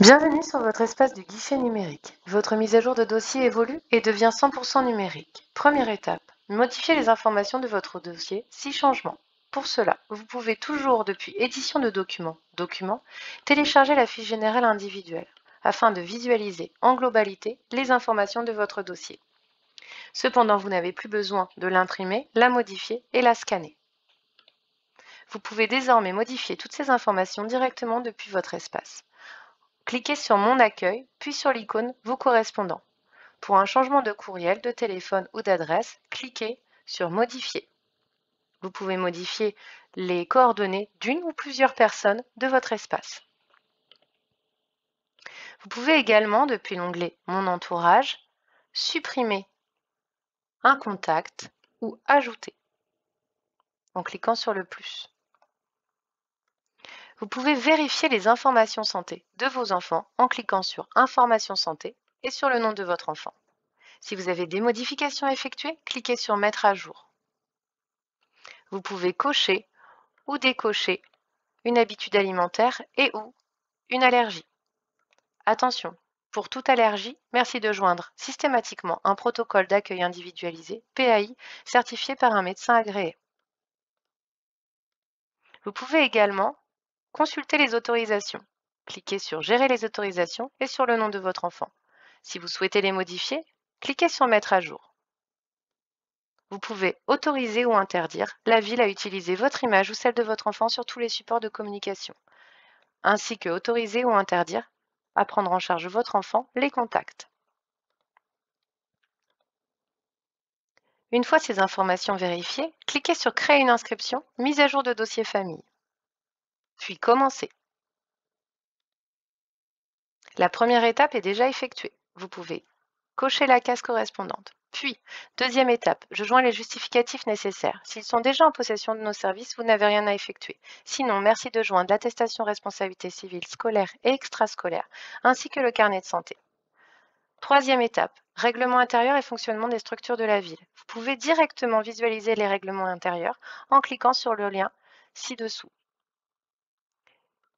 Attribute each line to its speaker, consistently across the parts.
Speaker 1: Bienvenue sur votre espace du guichet numérique. Votre mise à jour de dossier évolue et devient 100% numérique. Première étape, modifier les informations de votre dossier si changement. Pour cela, vous pouvez toujours, depuis Édition de documents, Documents, télécharger la fiche générale individuelle afin de visualiser en globalité les informations de votre dossier. Cependant, vous n'avez plus besoin de l'imprimer, la modifier et la scanner. Vous pouvez désormais modifier toutes ces informations directement depuis votre espace. Cliquez sur Mon accueil, puis sur l'icône Vous correspondant. Pour un changement de courriel, de téléphone ou d'adresse, cliquez sur Modifier. Vous pouvez modifier les coordonnées d'une ou plusieurs personnes de votre espace. Vous pouvez également, depuis l'onglet Mon entourage, supprimer un contact ou ajouter en cliquant sur le plus. Vous pouvez vérifier les informations santé de vos enfants en cliquant sur Informations santé et sur le nom de votre enfant. Si vous avez des modifications à effectuer, cliquez sur Mettre à jour. Vous pouvez cocher ou décocher une habitude alimentaire et ou une allergie. Attention, pour toute allergie, merci de joindre systématiquement un protocole d'accueil individualisé, PAI, certifié par un médecin agréé. Vous pouvez également Consultez les autorisations. Cliquez sur Gérer les autorisations et sur le nom de votre enfant. Si vous souhaitez les modifier, cliquez sur Mettre à jour. Vous pouvez autoriser ou interdire la ville à utiliser votre image ou celle de votre enfant sur tous les supports de communication, ainsi que autoriser ou interdire à prendre en charge votre enfant les contacts. Une fois ces informations vérifiées, cliquez sur Créer une inscription, mise à jour de dossier famille puis commencez. La première étape est déjà effectuée. Vous pouvez cocher la case correspondante. Puis, deuxième étape, je joins les justificatifs nécessaires. S'ils sont déjà en possession de nos services, vous n'avez rien à effectuer. Sinon, merci de joindre l'attestation responsabilité civile scolaire et extrascolaire, ainsi que le carnet de santé. Troisième étape, règlement intérieur et fonctionnement des structures de la ville. Vous pouvez directement visualiser les règlements intérieurs en cliquant sur le lien ci-dessous.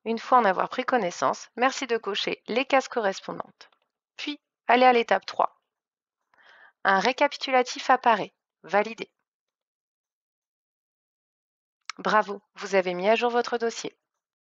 Speaker 1: Une fois en avoir pris connaissance, merci de cocher les cases correspondantes. Puis, allez à l'étape 3. Un récapitulatif apparaît. Validé. Bravo, vous avez mis à jour votre dossier.